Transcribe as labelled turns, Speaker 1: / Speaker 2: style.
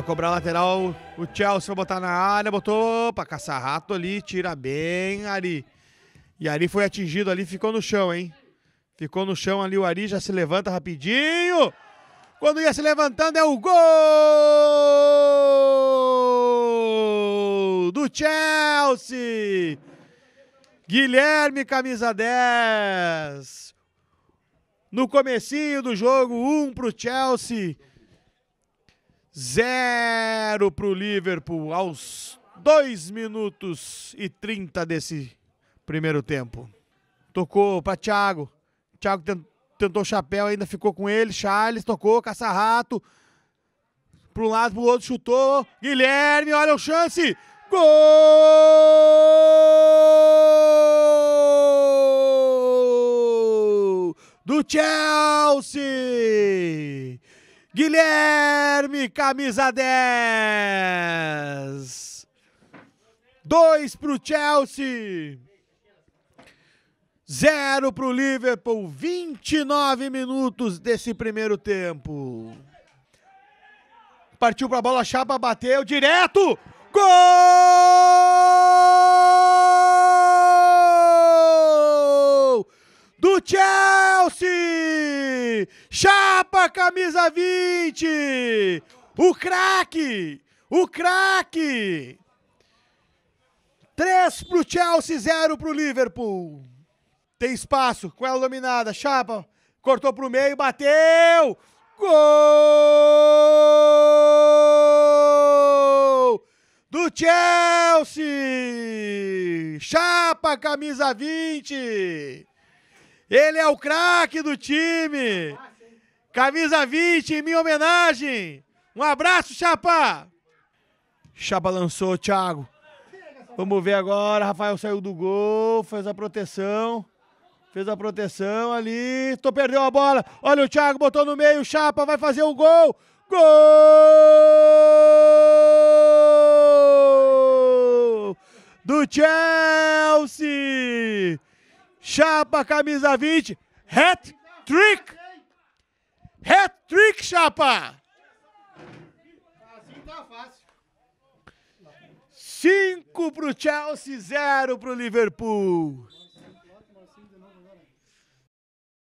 Speaker 1: Vai cobrar lateral. O Chelsea vai botar na área. Botou pra caçar rato ali. Tira bem, Ari. E Ari foi atingido ali. Ficou no chão, hein? Ficou no chão ali. O Ari já se levanta rapidinho. Quando ia se levantando é o gol do Chelsea. Guilherme, camisa 10. No comecinho do jogo, um pro Chelsea. 0 para o Liverpool aos 2 minutos e 30 desse primeiro tempo. Tocou para Thiago. Thiago tentou o chapéu, ainda ficou com ele. Charles tocou, caça-rato. Para um lado, para o outro, chutou. Guilherme, olha a chance. Gol do Chelsea! Guilherme, camisa 10. Dois para o Chelsea. Zero para o Liverpool. 29 minutos desse primeiro tempo. Partiu para a bola, chapa, bateu direto. Gol! Do Chelsea! Chapa camisa 20! O craque! O craque! 3 pro Chelsea, 0 pro Liverpool. Tem espaço, com ela dominada. Chapa cortou pro meio, bateu! Gol! Do Chelsea! Chapa camisa 20! Ele é o craque do time. Camisa 20, em minha homenagem. Um abraço, Chapa. Chapa lançou, Thiago. Vamos ver agora. Rafael saiu do gol, fez a proteção. Fez a proteção ali. Tô perdeu a bola. Olha o Thiago, botou no meio. Chapa vai fazer o gol. Gol! Do Chelsea! Chapa, camisa 20. Hat-trick. Hat-trick, Chapa. Assim tá fácil. 5 pro Chelsea, 0 pro Liverpool.